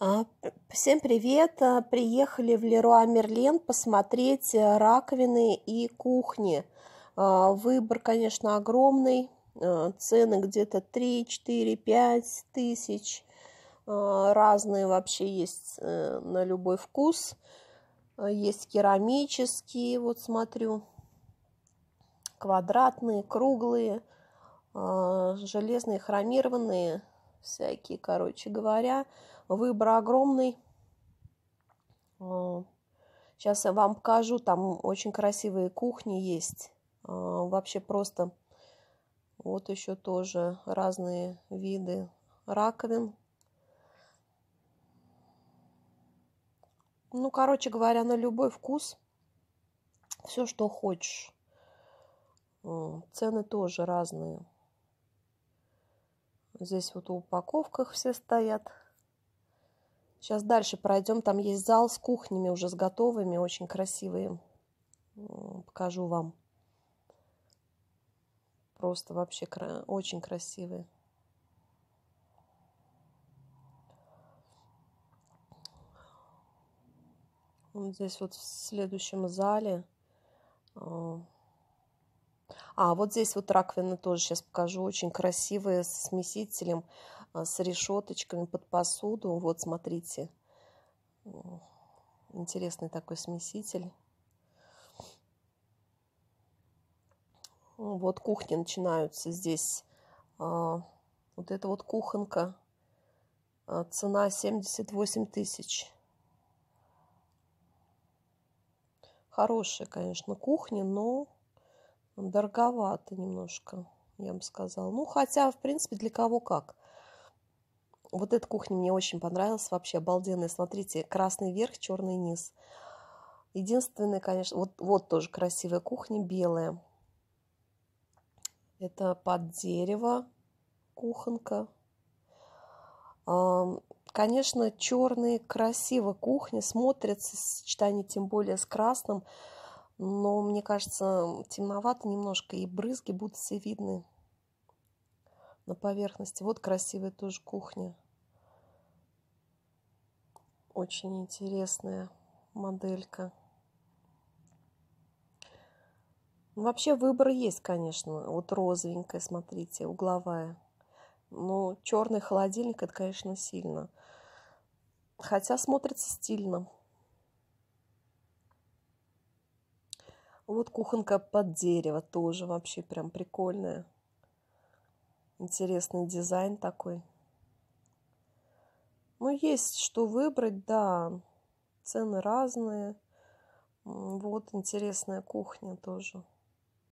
А, всем привет! А, приехали в Леруа Мерлен посмотреть э, раковины и кухни. А, выбор, конечно, огромный. Цены где-то 3, 4, 5 тысяч. Разные вообще есть э, на любой вкус. Есть керамические, вот смотрю, квадратные, круглые, железные, хромированные – всякие, короче говоря. Выбор огромный. Сейчас э, я вам покажу, там очень красивые кухни есть. Э, вообще просто вот еще тоже разные виды раковин. Ну, короче говоря, на любой вкус все, что хочешь. Э, цены тоже разные. Здесь вот в упаковках все стоят. Сейчас дальше пройдем. Там есть зал с кухнями уже с готовыми, очень красивые. Покажу вам. Просто вообще очень красивые. Вот здесь вот в следующем зале а, а вот здесь вот раковина тоже сейчас покажу, очень красивая, с смесителем, а, с решеточками под посуду. Вот, смотрите, интересный такой смеситель. Ну вот кухни начинаются здесь. А, вот это вот кухонка. А, цена 78 тысяч. Хорошая, конечно, кухня, но дороговато немножко, я бы сказала. Ну, хотя, в принципе, для кого как. Вот эта кухня мне очень понравилась, вообще обалденная. Смотрите, красный верх, черный низ. Единственное, конечно, вот, вот тоже красивая кухня, белая. Это под дерево кухонка. Конечно, черные красиво кухни смотрятся, сочетание тем более с красным, но мне кажется, темновато немножко, и брызги будут все видны на поверхности. Вот красивая тоже кухня. Очень интересная моделька. Ну, вообще выбор есть, конечно. Вот розовенькая, смотрите, угловая. Но ну, черный холодильник, это, конечно, сильно. Хотя смотрится стильно. Вот кухонка под дерево тоже вообще прям прикольная. Интересный дизайн такой. Ну, есть что выбрать, да. Цены разные. Вот интересная кухня тоже.